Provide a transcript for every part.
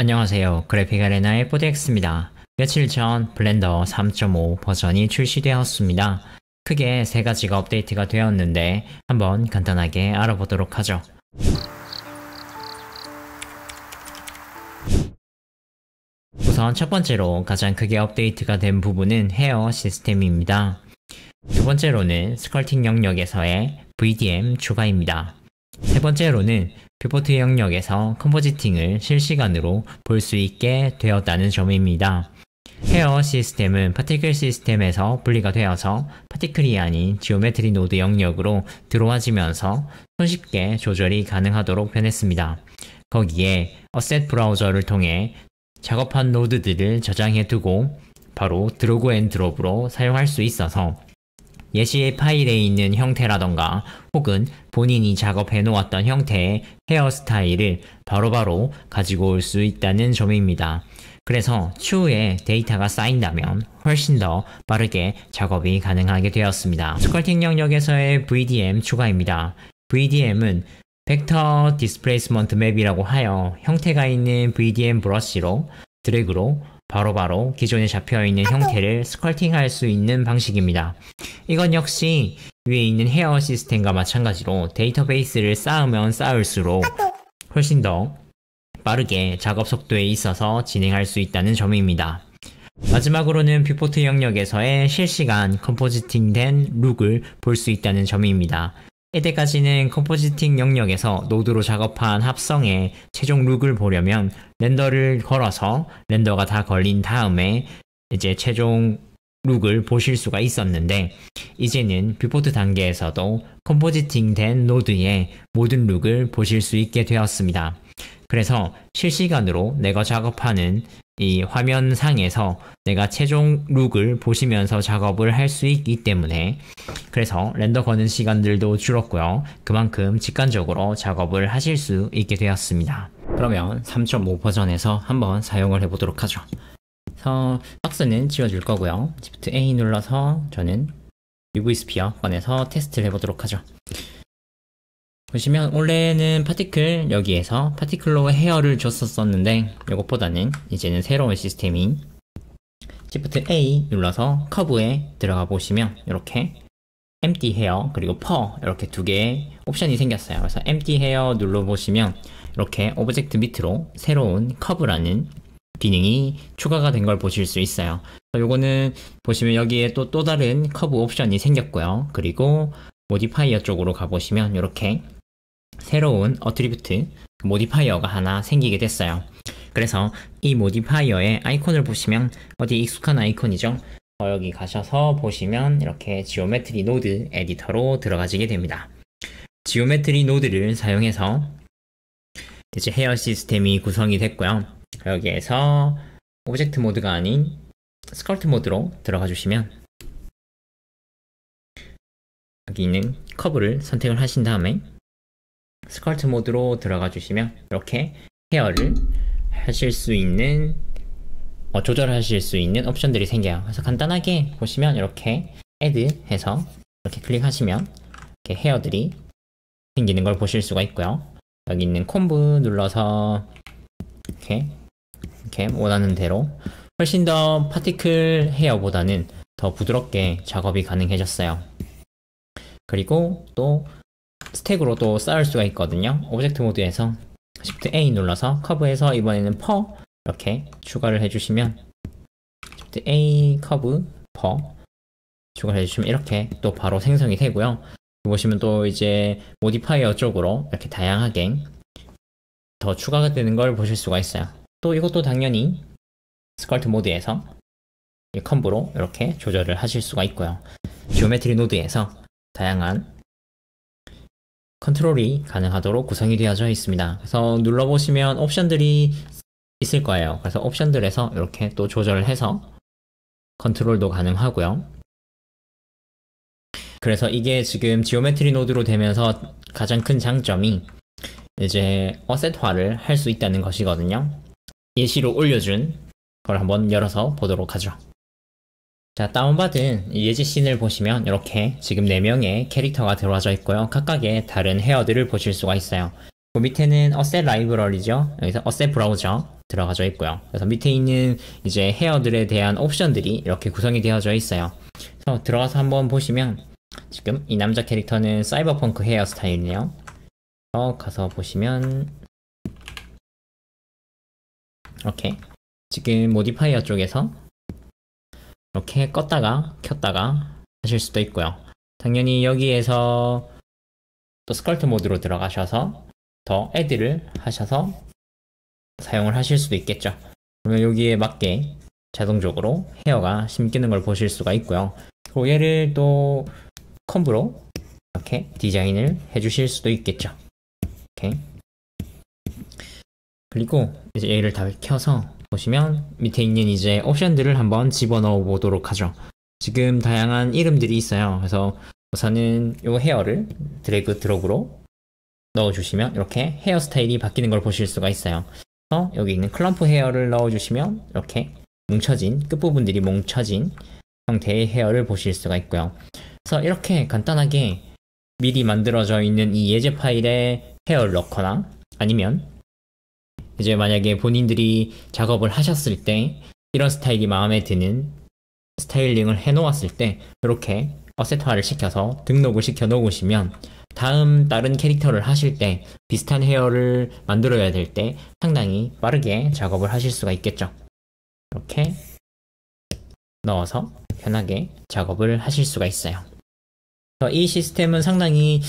안녕하세요. 그래픽 아레나의 포드엑스입니다. 며칠 전 블렌더 3.5 버전이 출시되었습니다. 크게 세 가지가 업데이트가 되었는데 한번 간단하게 알아보도록 하죠. 우선 첫 번째로 가장 크게 업데이트가 된 부분은 헤어 시스템입니다. 두 번째로는 스컬팅 영역에서의 VDM 추가입니다. 세 번째로는 뷰포트 영역에서 컴포지팅을 실시간으로 볼 수 있게 되었다는 점입니다. 헤어 시스템은 파티클 시스템에서 분리가 되어서 파티클이 아닌 지오메트리 노드 영역으로 들어와지면서 손쉽게 조절이 가능하도록 변했습니다. 거기에 어셋 브라우저를 통해 작업한 노드들을 저장해 두고 바로 드로그 앤 드롭으로 사용할 수 있어서 예시의 파일에 있는 형태라던가 혹은 본인이 작업해 놓았던 형태의 헤어스타일을 바로바로 가지고 올 수 있다는 점입니다. 그래서 추후에 데이터가 쌓인다면 훨씬 더 빠르게 작업이 가능하게 되었습니다. 스컬팅 영역에서의 VDM 추가입니다. VDM은 Vector Displacement m a p 이라고 하여 형태가 있는 VDM 브러쉬로 드래그로 바로바로 바로 기존에 잡혀있는 형태를 스컬팅할 수 있는 방식입니다. 이건 역시 위에 있는 헤어 시스템과 마찬가지로 데이터베이스를 쌓으면 쌓을수록 훨씬 더 빠르게 작업 속도에 있어서 진행할 수 있다는 점입니다. 마지막으로는 뷰포트 영역에서의 실시간 컴포지팅된 룩을 볼 수 있다는 점입니다. 이때까지는 컴포지팅 영역에서 노드로 작업한 합성의 최종 룩을 보려면 렌더를 걸어서 렌더가 다 걸린 다음에 이제 최종 룩을 보실 수가 있었는데 이제는 뷰포트 단계에서도 컴포지팅 된 노드의 모든 룩을 보실 수 있게 되었습니다. 그래서 실시간으로 내가 작업하는 이 화면상에서 내가 최종 룩을 보시면서 작업을 할 수 있기 때문에 그래서 렌더 거는 시간들도 줄었고요. 그만큼 직관적으로 작업을 하실 수 있게 되었습니다. 그러면 3.5 버전에서 한번 사용을 해보도록 하죠. 그래서 박스는 지워줄 거고요. 시프트 A 눌러서 저는 UVSP어 꺼내서 테스트를 해보도록 하죠. 보시면 원래는 파티클 여기에서 파티클로 헤어를 줬었었는데 이것보다는 이제는 새로운 시스템인 시프트 A 눌러서 커브에 들어가 보시면 이렇게 empty 헤어 그리고 퍼 이렇게 두 개의 옵션이 생겼어요. 그래서 empty 헤어 눌러 보시면 이렇게 오브젝트 밑으로 새로운 커브라는 기능이 추가가 된 걸 보실 수 있어요. 요거는 보시면 여기에 또 또 다른 커브 옵션이 생겼고요. 그리고 모디파이어 쪽으로 가보시면 이렇게 새로운 어트리뷰트 모디파이어가 하나 생기게 됐어요. 그래서 이 모디파이어의 아이콘을 보시면 어디 익숙한 아이콘이죠. 어, 여기 가셔서 보시면 이렇게 지오메트리 노드 에디터로 들어가시게 됩니다. 지오메트리 노드를 사용해서 이제 헤어 시스템이 구성이 됐고요. 여기에서 오브젝트 모드가 아닌 스컬트 모드로 들어가 주시면 여기 있는 커브를 선택을 하신 다음에 스컬트 모드로 들어가 주시면 이렇게 헤어를 하실 수 있는 어, 조절하실 수 있는 옵션들이 생겨요 그래서 간단하게 보시면 이렇게 add 해서 이렇게 클릭하시면 이렇게 헤어들이 생기는 걸 보실 수가 있고요 여기 있는 콤브 눌러서 이렇게 이렇게 원하는 대로 훨씬 더 파티클 헤어보다는 더 부드럽게 작업이 가능해졌어요. 그리고 또 스택으로도 쌓을 수가 있거든요. 오브젝트 모드에서 Shift A 눌러서 커브에서 이번에는 퍼 이렇게 추가를 해주시면 Shift A 커브 퍼 추가를 해주시면 이렇게 또 바로 생성이 되고요. 보시면 또 이제 모디파이어 쪽으로 이렇게 다양하게 더 추가가 되는 걸 보실 수가 있어요. 또 이것도 당연히 스컬트 모드에서 컴보로 이렇게 조절을 하실 수가 있고요. 지오메트리 노드에서 다양한 컨트롤이 가능하도록 구성이 되어져 있습니다. 그래서 눌러보시면 옵션들이 있을 거예요. 그래서 옵션들에서 이렇게 또 조절을 해서 컨트롤도 가능하고요. 그래서 이게 지금 지오메트리 노드로 되면서 가장 큰 장점이 이제 어셋화를 할 수 있다는 것이거든요. 예시로 올려준 걸 한번 열어서 보도록 하죠. 자, 다운받은 예지씬을 보시면 이렇게 지금 4명의 캐릭터가 들어와져 있고요. 각각의 다른 헤어들을 보실 수가 있어요. 그 밑에는 어셋 라이브러리죠. 여기서 어셋 브라우저 들어가져 있고요. 그래서 밑에 있는 이제 헤어들에 대한 옵션들이 이렇게 구성이 되어져 있어요. 그래서 들어가서 한번 보시면 지금 이 남자 캐릭터는 사이버펑크 헤어스타일이네요. 어, 가서 보시면 이렇게 지금 모디파이어 쪽에서 이렇게 껐다가 켰다가 하실 수도 있고요 당연히 여기에서 또 스컬트 모드로 들어가셔서 더애디를 하셔서 사용을 하실 수도 있겠죠 그러면 여기에 맞게 자동적으로 헤어가 심기는 걸 보실 수가 있고요 그리고 얘를 또 컴브로 이렇게 디자인을 해주실 수도 있겠죠 이렇게 그리고 이제 얘를 다 켜서 보시면 밑에 있는 이제 옵션들을 한번 집어넣어 보도록 하죠. 지금 다양한 이름들이 있어요. 그래서 우선은 요 헤어를 드래그 드롭으로 넣어주시면 이렇게 헤어스타일이 바뀌는 걸 보실 수가 있어요. 그래서 여기 있는 클럼프 헤어를 넣어주시면 이렇게 뭉쳐진 끝부분들이 뭉쳐진 형태의 헤어를 보실 수가 있고요. 그래서 이렇게 간단하게 미리 만들어져 있는 이 예제 파일에 헤어를 넣거나 아니면 이제 만약에 본인들이 작업을 하셨을 때 이런 스타일이 마음에 드는 스타일링을 해놓았을 때 이렇게 어셋화를 시켜서 등록을 시켜 놓으시면 다음 다른 캐릭터를 하실 때 비슷한 헤어를 만들어야 될 때 상당히 빠르게 작업을 하실 수가 있겠죠 이렇게 넣어서 편하게 작업을 하실 수가 있어요 이 시스템은 상당히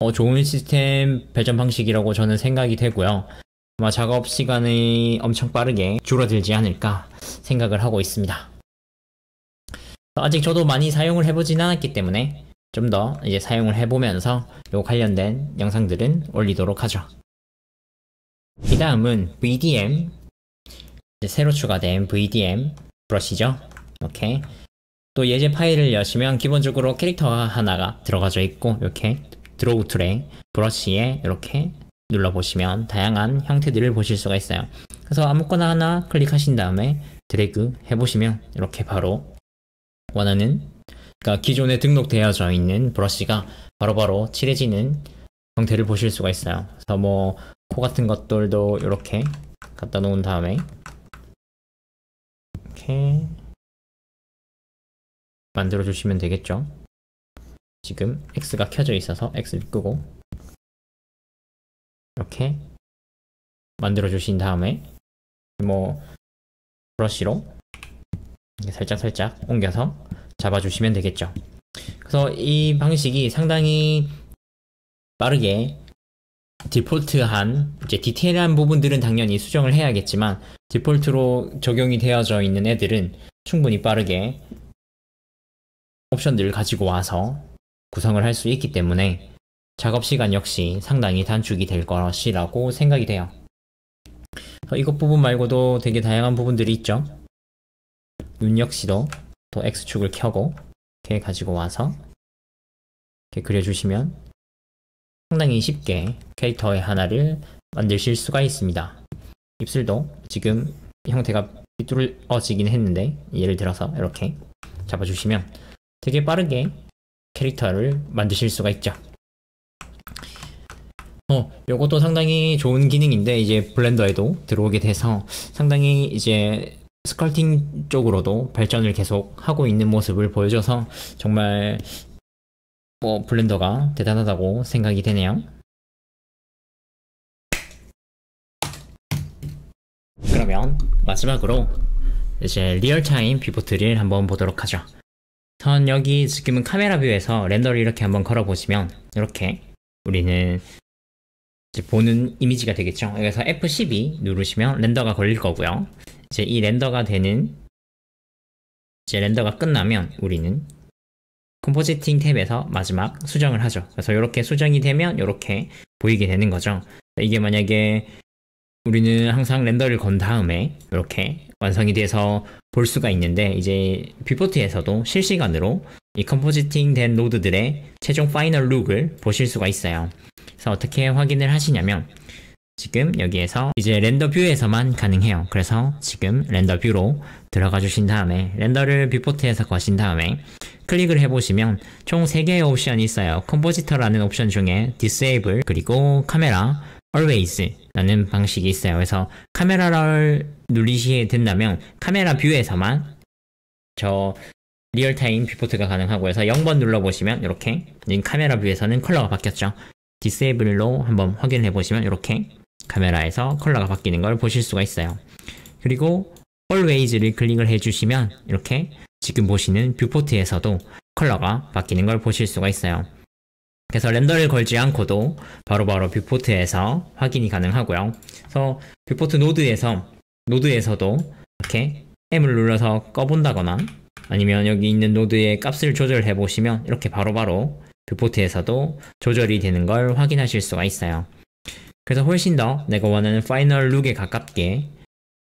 어, 좋은 시스템 배정 방식이라고 저는 생각이 되고요 아마 작업 시간이 엄청 빠르게 줄어들지 않을까 생각을 하고 있습니다. 아직 저도 많이 사용을 해보진 않았기 때문에 좀 더 이제 사용을 해보면서 요 관련된 영상들은 올리도록 하죠. 이 다음은 VDM 새로 추가된 VDM 브러시죠. 이렇게 또 예제 파일을 여시면 기본적으로 캐릭터 하나가 들어가져 있고 이렇게 드로우 툴에 브러쉬에 이렇게 눌러보시면 다양한 형태들을 보실 수가 있어요. 그래서 아무거나 하나 클릭하신 다음에 드래그 해보시면 이렇게 바로 원하는 그러니까 기존에 등록되어져 있는 브러쉬가 바로바로 칠해지는 형태를 보실 수가 있어요. 그래서 뭐 코 같은 것들도 이렇게 갖다 놓은 다음에 이렇게 만들어 주시면 되겠죠. 지금 X가 켜져 있어서 X를 끄고 이렇게 만들어 주신 다음에 뭐 브러쉬로 살짝 살짝 옮겨서 잡아 주시면 되겠죠 그래서 이 방식이 상당히 빠르게 디폴트한 이제 디테일한 부분들은 당연히 수정을 해야겠지만 디폴트로 적용이 되어져 있는 애들은 충분히 빠르게 옵션들을 가지고 와서 구성을 할 수 있기 때문에 작업시간 역시 상당히 단축이 될 것이라고 생각이 돼요. 어, 이것 부분 말고도 되게 다양한 부분들이 있죠. 눈 역시도 또 X축을 켜고 이렇게 가지고 와서 이렇게 그려주시면 상당히 쉽게 캐릭터의 하나를 만드실 수가 있습니다. 입술도 지금 형태가 삐뚤어지긴 했는데 예를 들어서 이렇게 잡아주시면 되게 빠르게 캐릭터를 만드실 수가 있죠. 어, 요것도 상당히 좋은 기능인데 이제 블렌더에도 들어오게 돼서 상당히 이제 스컬팅 쪽으로도 발전을 계속 하고 있는 모습을 보여줘서 정말 뭐 블렌더가 대단하다고 생각이 되네요. 그러면 마지막으로 이제 리얼타임 비포트를 한번 보도록 하죠. 전 여기 지금은 카메라 뷰에서 렌더를 이렇게 한번 걸어보시면 이렇게 우리는 이제 보는 이미지가 되겠죠. 그래서 F12 누르시면 렌더가 걸릴 거고요. 이제 이 렌더가 되는 이제 렌더가 끝나면 우리는 컴포지팅 탭에서 마지막 수정을 하죠. 그래서 이렇게 수정이 되면 이렇게 보이게 되는 거죠. 이게 만약에 우리는 항상 렌더를 건 다음에 이렇게 완성이 돼서 볼 수가 있는데 이제 뷰포트에서도 실시간으로 이 컴포지팅 된 노드들의 최종 파이널 룩을 보실 수가 있어요. 그래서 어떻게 확인을 하시냐면 지금 여기에서 이제 렌더 뷰에서만 가능해요. 그래서 지금 렌더 뷰로 들어가 주신 다음에 렌더를 뷰포트에서 거신 다음에 클릭을 해보시면 총 3개의 옵션이 있어요. 컴포지터라는 옵션 중에 디스에이블 그리고 카메라 always라는 방식이 있어요. 그래서 카메라를 누르시게 된다면 카메라 뷰에서만 저 리얼타임 뷰포트가 가능하고 해서 0번 눌러보시면 이렇게 지금 카메라 뷰에서는 컬러가 바뀌었죠. 디세이블로 한번 확인해 보시면 이렇게 카메라에서 컬러가 바뀌는 걸 보실 수가 있어요. 그리고 always를 클릭을 해주시면 이렇게 지금 보시는 뷰포트에서도 컬러가 바뀌는 걸 보실 수가 있어요. 그래서 렌더를 걸지 않고도 바로바로 바로 뷰포트에서 확인이 가능하고요. 그래서 뷰포트 노드에서 노드에서도 이렇게 M을 눌러서 꺼본다거나 아니면 여기 있는 노드의 값을 조절해 보시면 이렇게 바로바로 뷰포트에서도 그 조절이 되는 걸 확인하실 수가 있어요. 그래서 훨씬 더 내가 원하는 파이널 룩에 가깝게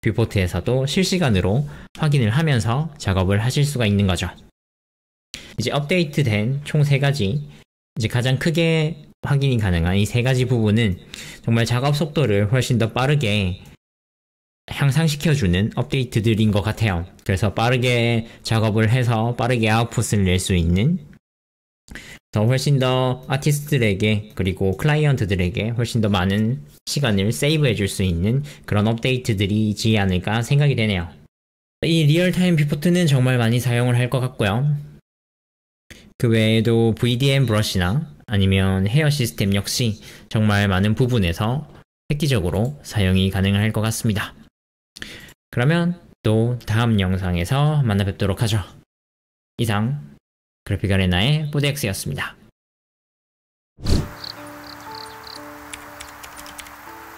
뷰포트에서도 그 실시간으로 확인을 하면서 작업을 하실 수가 있는 거죠. 이제 업데이트된 총 3가지 이제 가장 크게 확인이 가능한 이 세 가지 부분은 정말 작업 속도를 훨씬 더 빠르게 향상시켜주는 업데이트들인 것 같아요. 그래서 빠르게 작업을 해서 빠르게 아웃풋을 낼 수 있는 더 훨씬 더 아티스트들에게 그리고 클라이언트들에게 훨씬 더 많은 시간을 세이브해 줄 수 있는 그런 업데이트들이지 않을까 생각이 되네요. 이 리얼타임 비포트는 정말 많이 사용을 할 것 같고요. 그 외에도 VDM 브러쉬나 아니면 헤어 시스템 역시 정말 많은 부분에서 획기적으로 사용이 가능할 것 같습니다. 그러면 또 다음 영상에서 만나 뵙도록 하죠. 이상 그래픽 아레나의 보덱스였습니다.